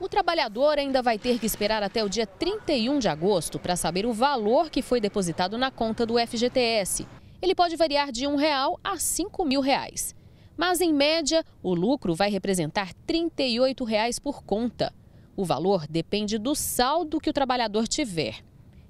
O trabalhador ainda vai ter que esperar até o dia 31 de agosto para saber o valor que foi depositado na conta do FGTS. Ele pode variar de R$ 1 real a R$ 5 mil. Reais. Mas, em média, o lucro vai representar R$ 38 reais por conta. O valor depende do saldo que o trabalhador tiver.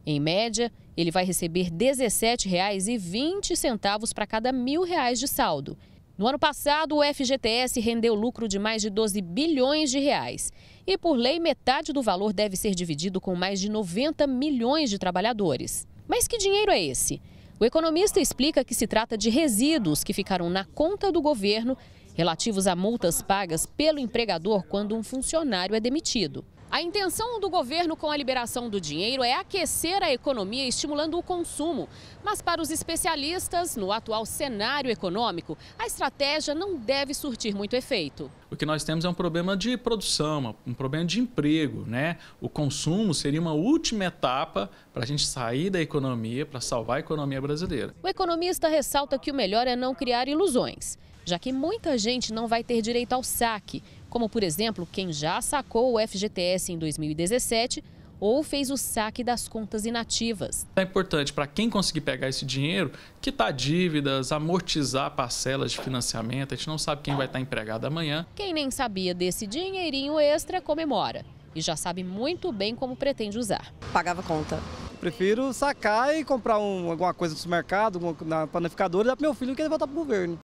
Em média, ele vai receber R$ 17,20 para cada mil reais de saldo no ano passado, o FGTS rendeu lucro de mais de 12 bilhões de reais. E por lei, metade do valor deve ser dividido com mais de 90 milhões de trabalhadores. Mas que dinheiro é esse? O economista explica que se trata de resíduos que ficaram na conta do governo relativos a multas pagas pelo empregador quando um funcionário é demitido. A intenção do governo com a liberação do dinheiro é aquecer a economia, estimulando o consumo. Mas, para os especialistas, no atual cenário econômico, a estratégia não deve surtir muito efeito. O que nós temos é um problema de produção, um problema de emprego. Né? O consumo seria uma última etapa para a gente sair da economia, para salvar a economia brasileira. O economista ressalta que o melhor é não criar ilusões já que muita gente não vai ter direito ao saque, como por exemplo quem já sacou o FGTS em 2017 ou fez o saque das contas inativas. É importante para quem conseguir pegar esse dinheiro quitar dívidas, amortizar parcelas de financiamento. A gente não sabe quem vai estar empregado amanhã. Quem nem sabia desse dinheirinho extra comemora e já sabe muito bem como pretende usar. Pagava conta. Prefiro sacar e comprar um, alguma coisa no supermercado, na panificadora e dar para meu filho que ele voltar para o governo.